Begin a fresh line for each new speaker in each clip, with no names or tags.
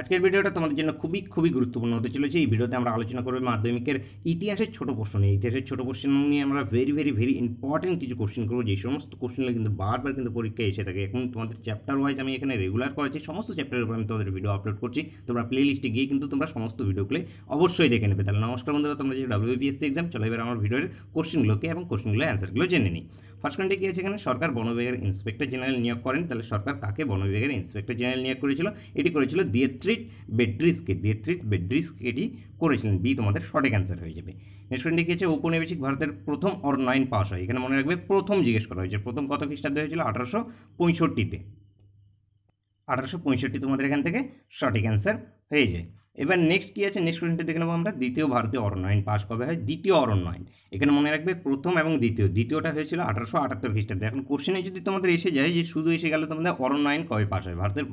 আজকের ভিডিওটা তোমাদের জন্য খুবই খুবই গুরুত্বপূর্ণ হতে চলেছে এই ভিডিওতে আমরা আলোচনা করবো মাধ্যমিকের ইতিহাসের ছোট প্রশ্ন নিয়ে ইতিহাসের ছোট কোশ্চেন নিয়ে আমরা ভেরি ভেরি ভেরি ইম্পর্টেন্ট কিছু কোশ্চেন করবো যে সমস্ত কোশ্চেনগুলো কিন্তু বারবার কিন্তু পরীক্ষায় এসে থাকে এখন তোমাদের চ্যাপ্টার ওয়াইজ আমি এখানে রেগুলার করেছি সমস্ত চ্যাপ্টারের উপর আমি তোমাদের ভিডিও আপলোড করছি তোমরা প্লে লিস্টে গিয়ে কিন্তু তোমরা সমস্ত ভিডিওগুলো অবশ্যই দেখে নেবে তাহলে নমস্কার বন্ধুরা তোমরা যে ডাব্লিউবিএসসি এক্সাম চলো এবার আমার ভিডিওর কোশ্চেনগুলোকে এবং কোশ্চেনগুলো অ্যান্সারগুলো জেনে নিই ফার্স্টখানটি কী আছে এখানে সরকার বন বিভাগের ইন্সপেক্টর জেনারেল নিয়োগ করেন তাহলে সরকার কাকে বন বিভাগের ইন্সপেক্টর জেনারেল নিয়োগ করেছিল এটি করেছিল দিয়েট্রিট বেড্রিসকে দিয়েট্রিট বেড্রিসকে এটি করেছিলেন বি তোমাদের সঠিক অ্যান্সার হয়ে যাবে নেক্সট কী আছে ঔপনিবেশিক ভারতের প্রথম অর নাইন পাস হয় এখানে মনে রাখবে প্রথম জিজ্ঞেস করা হয়েছে প্রথম কত খ্রিস্টাব্দে হয়েছিল আঠারোশো পঁয়ষট্টিতে আঠারোশো পঁয়ষট্টি তোমাদের এখান থেকে সঠিক অ্যান্সার হয়ে যায় এবার নেক্সট কী আছে নেক্সট কোয়েশ্চেনটা দেখে নেবো আমরা দ্বিতীয় ভারতীয় অরণ্যায়ন পাস পাশ কবে হয় দ্বিতীয় অরণ্যয়ন এখানে মনে রাখবে প্রথম এবং দ্বিতীয় দ্বিতীয়টা হয়েছিল আঠারোশো আটাত্তর খ্রিস্টাব্দে এখন কোশ্চেনে যদি তোমাদের এসে যায় যে শুধু এসে গেলে তোমাদের অরণ্য কবে পাশ হয় ভারতের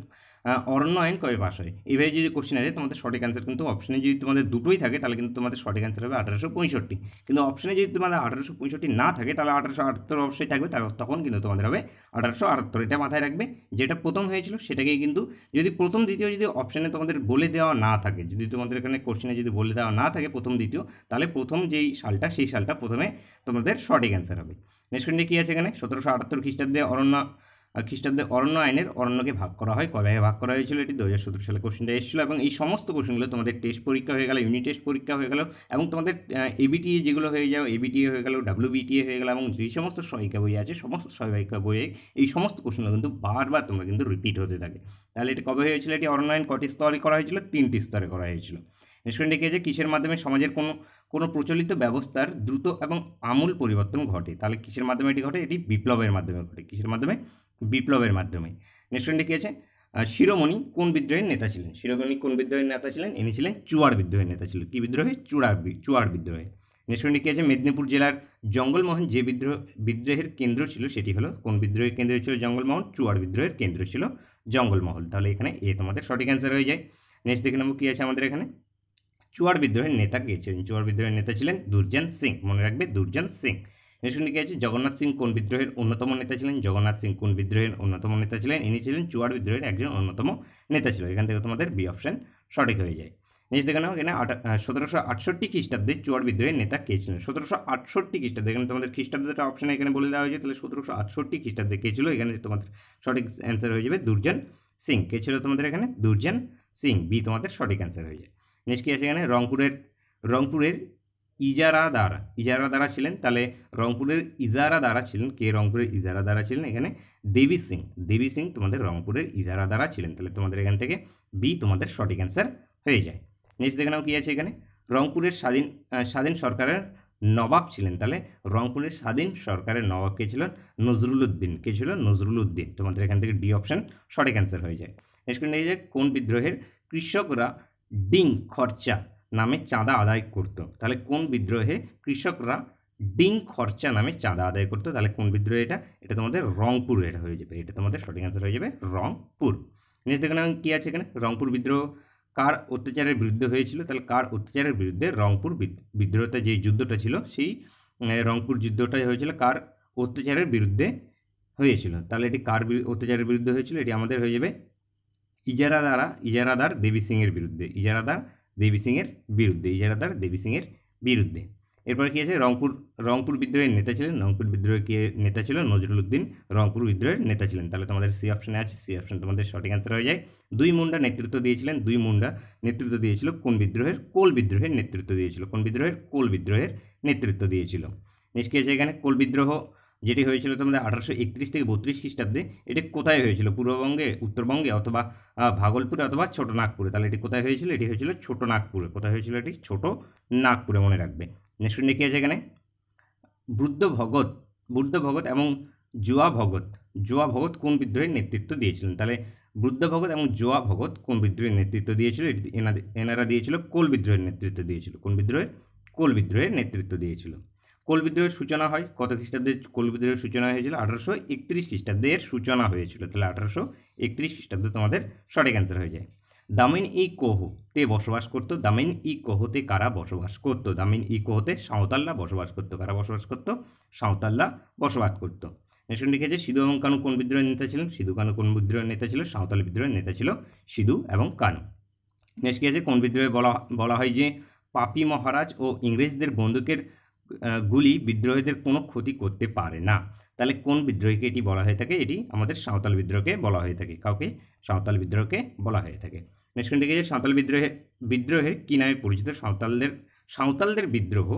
আইন কবে পাশ হয় এইভাবে যদি কোশ্চেন আসে তোমাদের সঠিক অ্যান্সার কিন্তু অপশনে যদি তোমাদের দুটোই থাকে তাহলে কিন্তু তোমাদের সঠিক অ্যান্সার হবে আঠারোশো পঁয়ষট্টি কিন্তু অপশনে যদি তোমাদের আঠারোশো পঁয়ষট্টি না থাকে তাহলে আঠারোশো আটাত্তর অবশ্যই থাকবে তখন কিন্তু তোমাদের হবে আঠারোশো আটাত্তর এটা মাথায় রাখবে যেটা প্রথম হয়েছিল সেটাকেই কিন্তু যদি প্রথম দ্বিতীয় যদি অপশানে তোমাদের বলে দেওয়া না থাকে যদি তোমাদের এখানে কোশ্চেনে যদি বলে দেওয়া না থাকে প্রথম দ্বিতীয় তাহলে প্রথম যেই সালটা সেই সালটা প্রথমে তোমাদের সঠিক অ্যান্সার হবে নেক্সট কোয়েশ্চেন কী আছে এখানে সতেরোশো আটাত্তর খ্রিস্টাব্দে অরণ্য আর খ্রিস্টাব্দে অরণ্য আইনের অরণ্যকে ভাগ করা হয় কবে ভাগ করা হয়েছিল এটি দু হাজার সতেরো সালে কোশ্চেনটা এসেছিলো এবং এই সমস্ত কোশ্চেনগুলো তোমাদের টেস্ট পরীক্ষা হয়ে গেল ইউনিট টেস্ট পরীক্ষা হয়ে গেল এবং তোমাদের এবিটিএ যেগুলো হয়ে যাও এবিটিএ হয়ে গেল ডাব্লিউবিটিএ হয়ে গেল এবং যে সমস্ত সহায়িকা বই আছে সমস্ত সহায়িকা বইয়ে এই সমস্ত কোশ্চেনগুলো কিন্তু বারবার তোমরা কিন্তু রিপিট হতে থাকে তাহলে এটি কবে হয়েছিল এটি অরণ্য আইন কটি স্তরে করা হয়েছিল তিনটি স্তরে করা হয়েছিল নিষ্কণ্ড যে কিসের মাধ্যমে সমাজের কোনো কোনো প্রচলিত ব্যবস্থার দ্রুত এবং আমূল পরিবর্তন ঘটে তাহলে কিসের মাধ্যমে এটি ঘটে এটি বিপ্লবের মাধ্যমে ঘটে কিসের মাধ্যমে বিপ্লবের মাধ্যমে নেক্সট কোয়েশ্চনটি কী আছে শিরোমণি কোন বিদ্রোহের নেতা ছিলেন শিরোমণি কোন বিদ্রোহের নেতা ছিলেন ইনি ছিলেন চুয়ার বিদ্রোহের নেতা ছিলেন কী বিদ্রোহে চুড়া চুয়ার বিদ্রোহে নেক্সট কোয়েশ্চনটি কী আছে মেদিনীপুর জেলার জঙ্গলমোহন যে বিদ্রোহ বিদ্রোহের কেন্দ্র ছিল সেটি হলো কোন বিদ্রোহের কেন্দ্র ছিল জঙ্গলমোহন চুয়ার বিদ্রোহের কেন্দ্র ছিল জঙ্গলমহল তাহলে এখানে এ তোমাদের সঠিক অ্যান্সার হয়ে যায় নেক্সট দেখে নেবো কী আছে আমাদের এখানে চুয়ার বিদ্রোহের নেতা কে ছিলেন চুয়ার বিদ্রোহের নেতা ছিলেন দুর্জন সিং মনে রাখবে দুর্জন সিং নেক্সট লিখে আছে জগন্নাথ সিং কোন বিদ্রোহের অন্যতম নেতা ছিলেন জগন্নাথ সিং কোন বিদ্রোহের অন্যতম নেতা ছিলেন ইনি ছিলেন চুয়ার বিদ্রোহের একজন অন্যতম নেতা ছিল এখান থেকে তোমাদের বি অপশন সঠিক হয়ে যায় নেক্সট দেখে নাও এখানে সতেরোশো আটষট্টি খ্রিস্টাব্দে চুয়ার বিদ্রোহের নেতা কে ছিলেন সতেরোশো আটষট্টি খ্রিস্টাব্দে এখানে তোমাদের খ্রিস্টাব্দটা অপশানে এখানে বলে দেওয়া হয়েছে তাহলে সতেরোশো আটষট্টি খ্রিস্টাব্দে কে ছিল এখানে তোমাদের সঠিক অ্যান্সার হয়ে যাবে দুর্জন সিং কে ছিল তোমাদের এখানে দুর্জন সিং বি তোমাদের সঠিক অ্যান্সার হয়ে যায় নেক্সট কি আছে এখানে রংপুরের রংপুরের ইজারা দ্বারা ইজারা দ্বারা ছিলেন তাহলে রংপুরের ইজারা দ্বারা ছিলেন কে রংপুরের ইজারা দ্বারা ছিলেন এখানে দেবী সিং দেবী সিং তোমাদের রংপুরের ইজারা দ্বারা ছিলেন তাহলে তোমাদের এখান থেকে বি তোমাদের সঠিক অ্যান্সার হয়ে যায় নেক্সট দেখে নাও কী আছে এখানে রংপুরের স্বাধীন স্বাধীন সরকারের নবাব ছিলেন তাহলে রংপুরের স্বাধীন সরকারের নবাব কে ছিলেন নজরুল উদ্দিন কে ছিল নজরুল উদ্দিন তোমাদের এখান থেকে ডি অপশান সঠিক অ্যান্সার হয়ে যায় নেক্সট নিয়ে যায় কোন বিদ্রোহের কৃষকরা ডিং খরচা নামে চাঁদা আদায় করত তাহলে কোন বিদ্রোহে কৃষকরা ডিং খরচা নামে চাঁদা আদায় করতো তাহলে কোন বিদ্রোহ এটা এটা তোমাদের রংপুর এটা হয়ে যাবে এটা তোমাদের সঠিক অ্যান্সার হয়ে যাবে রংপুর নেক্সট দেখে নাম কী আছে এখানে রংপুর বিদ্রোহ কার অত্যাচারের বিরুদ্ধে হয়েছিল তাহলে কার অত্যাচারের বিরুদ্ধে রংপুর বিদ্রোহতে যে যুদ্ধটা ছিল সেই রংপুর যুদ্ধটাই হয়েছিল কার অত্যাচারের বিরুদ্ধে হয়েছিল তাহলে এটি কার অত্যাচারের বিরুদ্ধে হয়েছিল এটি আমাদের হয়ে যাবে ইজারাদারা ইজারাদার দেবী সিংয়ের বিরুদ্ধে ইজারাদার দেবী সিংয়ের বিরুদ্ধে তার দেবী সিংয়ের বিরুদ্ধে এরপর কী আছে রংপুর রংপুর বিদ্রোহের নেতা ছিলেন রংপুর বিদ্রোহের কে নেতা ছিল নজরুল উদ্দিন রংপুর বিদ্রোহের নেতা ছিলেন তাহলে তোমাদের সি অপশানে আছে সি অপশান তোমাদের সঠিক অ্যান্সার হয়ে যায় দুই মুন্ডা নেতৃত্ব দিয়েছিলেন দুই মুন্ডা নেতৃত্ব দিয়েছিল কোন বিদ্রোহের কোল বিদ্রোহের নেতৃত্ব দিয়েছিল কোন বিদ্রোহের কোল বিদ্রোহের নেতৃত্ব দিয়েছিল নেক্সট কী আছে এখানে কোল বিদ্রোহ যেটি হয়েছিল তোমাদের আঠারোশো একত্রিশ থেকে বত্রিশ খ্রিস্টাব্দে এটি কোথায় হয়েছিল পূর্ববঙ্গে উত্তরবঙ্গে অথবা ভাগলপুরে অথবা ছোট নাগপুরে তাহলে এটি কোথায় হয়েছিল এটি হয়েছিল ছোট নাগপুরে কোথায় হয়েছিল এটি ছোট নাগপুরে মনে রাখবে নেক্সট কি আছে এখানে বুদ্ধ ভগত বুদ্ধ ভগত এবং জোয়া ভগত জোয়া ভগত কোন বিদ্রোহের নেতৃত্ব দিয়েছিলেন তাহলে বুদ্ধ ভগত এবং জোয়া ভগত কোন বিদ্রোহের নেতৃত্ব দিয়েছিল এনারা দিয়েছিল কোল বিদ্রোহের নেতৃত্ব দিয়েছিল কোন বিদ্রোহের কোল বিদ্রোহের নেতৃত্ব দিয়েছিল কোল বিদ্রোহের সূচনা হয় কত খ্রিস্টাব্দে কোল বিদ্রোহের সূচনা হয়েছিল আঠারোশো একত্রিশ খ্রিস্টাব্দের সূচনা হয়েছিল তাহলে আঠারোশো একত্রিশ খ্রিস্টাব্দে তোমাদের সঠিক অ্যান্সার হয়ে যায় দামিন ই কোহতে বসবাস করত দামিন ই কোহতে কারা বসবাস করত দামিন ই কোহতে সাঁওতাল্লা বসবাস করত কারা বসবাস করত সাঁওতাল্লা বসবাস করত নেশন লিখেছে সিধু এবং কানু কোন বিদ্রোহের নেতা ছিলেন সিধু কানু কোন বিদ্রোহের নেতা ছিল সাঁওতাল বিদ্রোহের নেতা ছিল সিধু এবং কানু নেক্সট কি আছে কোন বিদ্রোহে বলা বলা হয় যে পাপি মহারাজ ও ইংরেজদের বন্দুকের গুলি বিদ্রোহীদের কোনো ক্ষতি করতে পারে না তাহলে কোন বিদ্রোহীকে এটি বলা হয়ে থাকে এটি আমাদের সাঁওতাল বিদ্রোহকে বলা হয়ে থাকে কাউকে সাঁওতাল বিদ্রোহকে বলা হয়ে থাকে নেক্সট কোনটি গেছে সাঁওতাল বিদ্রোহে বিদ্রোহের কী নামে পরিচিত সাঁওতালদের সাঁওতালদের বিদ্রোহ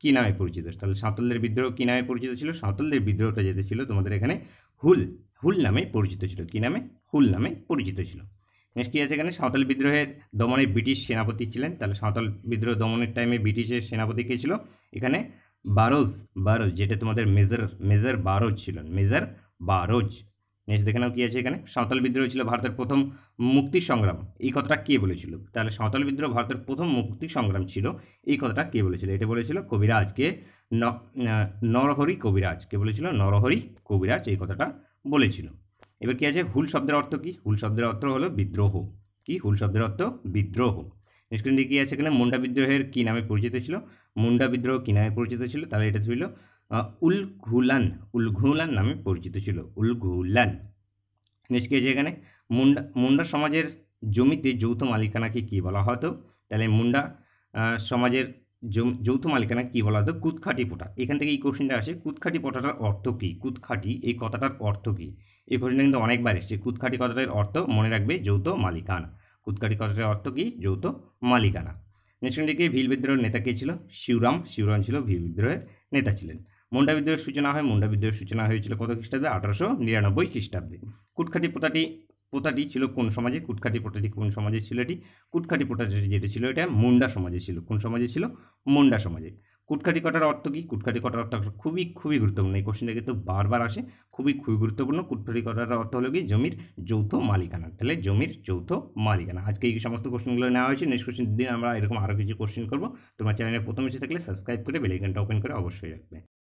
কী নামে পরিচিত তাহলে সাঁওতালদের বিদ্রোহ কী নামে পরিচিত ছিল সাঁওতালদের বিদ্রোহটা যেতে ছিল তোমাদের এখানে হুল হুল নামে পরিচিত ছিল কী নামে হুল নামে পরিচিত ছিল নেক্সট কী আছে এখানে সাঁওতাল বিদ্রোহে দমনে ব্রিটিশ সেনাপতি ছিলেন তাহলে সাঁওতাল বিদ্রোহ দমনের টাইমে ব্রিটিশের সেনাপতি কে ছিল এখানে বারোজ বারোজ যেটা তোমাদের মেজর মেজর বারোজ ছিলেন মেজর বারোজ নেক্সট দেখে নাও কী আছে এখানে সাঁওতাল বিদ্রোহ ছিল ভারতের প্রথম মুক্তি সংগ্রাম এই কথাটা কে বলেছিল তাহলে সাঁওতাল বিদ্রোহ ভারতের প্রথম মুক্তি সংগ্রাম ছিল এই কথাটা কে বলেছিল এটা বলেছিল কবিরাজ কে নরহরি কবিরাজ কে বলেছিল নরহরি কবিরাজ এই কথাটা বলেছিল এবার কী আছে হুল শব্দের অর্থ কী হুল শব্দের অর্থ হলো বিদ্রোহ কি হুল শব্দের অর্থ বিদ্রোহ স্ক্রিন কী আছে এখানে মুন্ডা বিদ্রোহের কী নামে পরিচিত ছিল মুন্ডা বিদ্রোহ কী নামে পরিচিত ছিল তাহলে এটা ছিল উলঘুলান উলঘুলান নামে পরিচিত ছিল উলঘুলান নেক্সট কী আছে এখানে মুন্ডা মুন্ডা সমাজের জমিতে যৌথ মালিকানাকে কী বলা হতো তাহলে মুন্ডা সমাজের যৌথ মালিকানা কী বলা হতো কুৎখাটি পোটা এখান থেকে এই কোশ্চেনটা আসে কুৎখাটি পোটাটার অর্থ কী কুৎখাটি এই কথাটার অর্থ কী এই কোশ্চেনটা কিন্তু অনেকবার এসেছে কুৎখাটি কথাটার অর্থ মনে রাখবে যৌথ মালিকানা কুৎখাটি কথাটার অর্থ কী যৌথ মালিকানা নেক্সট দিকে ভিল বিদ্রোহের নেতা কে ছিল শিবরাম শিবরাম ছিল ভিল বিদ্রোহের নেতা ছিলেন মুন্ডা বিদ্রোহের সূচনা হয় মুন্ডা বিদ্রোহের সূচনা হয়েছিল কত খ্রিস্টাব্দে আঠারোশো নিরানব্বই খ্রিস্টাব্দে কুটখাটি পোতাটি পোতাটি ছিল কোন সমাজে কুটখাটি পোটাটি কোন সমাজে ছিল এটি কুটখাটি পোটাটি যেটা ছিল এটা মুন্ডা সমাজে ছিল কোন সমাজে ছিল মুন্ডা সমাজে কুটখাটি কটার অর্থ কী কুটখাটি কটার অর্থ খুবই খুবই গুরুত্বপূর্ণ এই কোশ্চিনটা কিন্তু বারবার আসে খুবই খুবই গুরুত্বপূর্ণ কুটখাটি কটার অর্থ হলো কি জমির যৌথ মালিকানা তাহলে জমির যৌথ মালিকানা আজকে এই সমস্ত কোশ্চেনগুলো নেওয়া হয়েছে নেক্সট কোশ্চেন দিন আমরা এরকম আরও কিছু কোশ্চেন করবো তোমার চ্যানেলে প্রথম এসে থাকলে সাবস্ক্রাইব করে বেলাইকানটা ওপেন করে অবশ্যই রাখবে